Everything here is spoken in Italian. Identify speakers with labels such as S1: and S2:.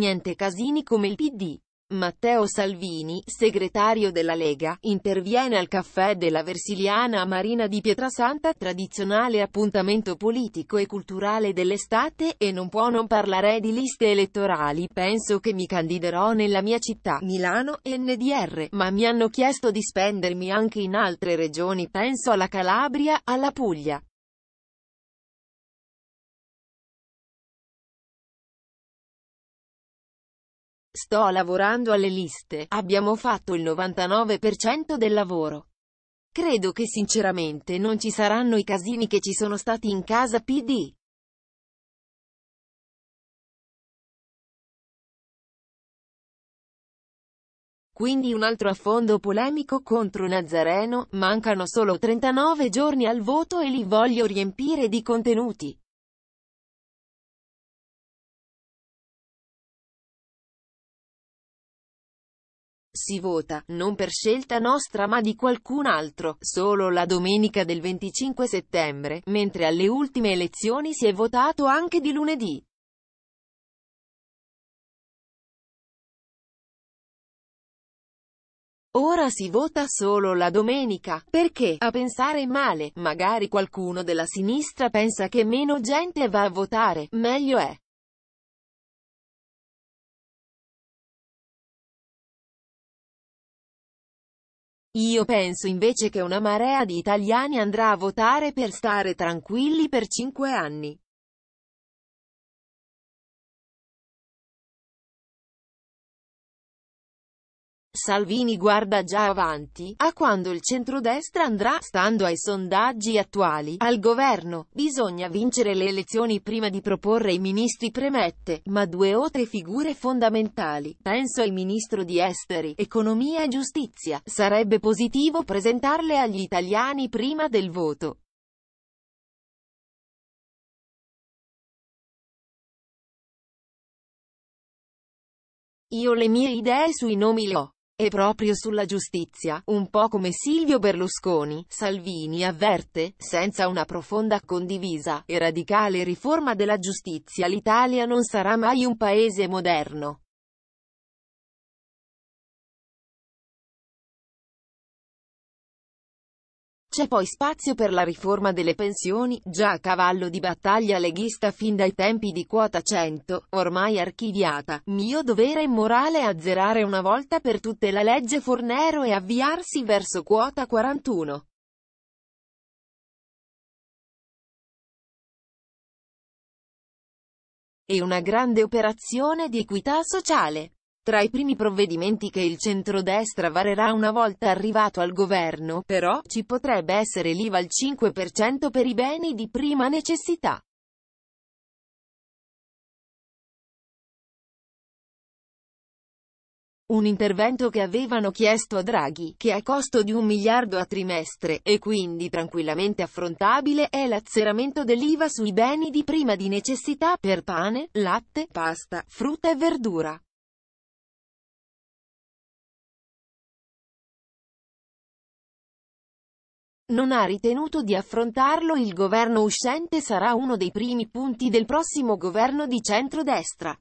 S1: Niente casini come il PD. Matteo Salvini, segretario della Lega, interviene al caffè della Versiliana a Marina di Pietrasanta, tradizionale appuntamento politico e culturale dell'estate, e non può non parlare di liste elettorali. Penso che mi candiderò nella mia città, Milano, NDR, ma mi hanno chiesto di spendermi anche
S2: in altre regioni. Penso alla Calabria, alla Puglia. Sto lavorando alle liste, abbiamo fatto il 99% del lavoro. Credo che sinceramente non ci saranno i casini che ci sono stati in casa PD. Quindi un altro affondo polemico contro Nazareno, mancano solo 39 giorni al voto e li voglio riempire di contenuti. Si vota, non per scelta nostra ma di qualcun
S1: altro, solo la domenica del 25 settembre, mentre alle ultime elezioni
S2: si è votato anche di lunedì. Ora si vota solo la
S1: domenica, perché, a pensare male, magari qualcuno della sinistra pensa che meno
S2: gente va a votare, meglio è. Io penso invece che una marea di italiani andrà a votare per stare tranquilli per cinque anni. Salvini guarda già avanti, a quando il
S1: centrodestra andrà, stando ai sondaggi attuali, al governo. Bisogna vincere le elezioni prima di proporre i ministri premette, ma due o tre figure fondamentali, penso al ministro di Esteri, Economia e Giustizia, sarebbe positivo presentarle
S2: agli italiani prima del voto. Io le mie idee sui nomi le ho. E proprio sulla giustizia, un po' come Silvio
S1: Berlusconi, Salvini avverte, senza una profonda condivisa e radicale
S2: riforma della giustizia l'Italia non sarà mai un paese moderno. C'è poi spazio per la riforma delle pensioni, già a cavallo di battaglia
S1: leghista fin dai tempi di quota 100, ormai archiviata. Mio dovere
S2: morale è azzerare una volta per tutte la legge Fornero e avviarsi verso quota 41. E una grande operazione di equità sociale.
S1: Tra i primi provvedimenti che il centrodestra varerà una volta arrivato al governo,
S2: però, ci potrebbe essere l'IVA al 5% per i beni di prima necessità. Un intervento che avevano chiesto a Draghi, che è costo di un miliardo
S1: a trimestre, e quindi tranquillamente affrontabile, è l'azzeramento dell'IVA sui beni
S2: di prima di necessità per pane, latte, pasta, frutta e verdura. non ha ritenuto di affrontarlo il governo uscente sarà uno dei primi punti del prossimo governo di centrodestra.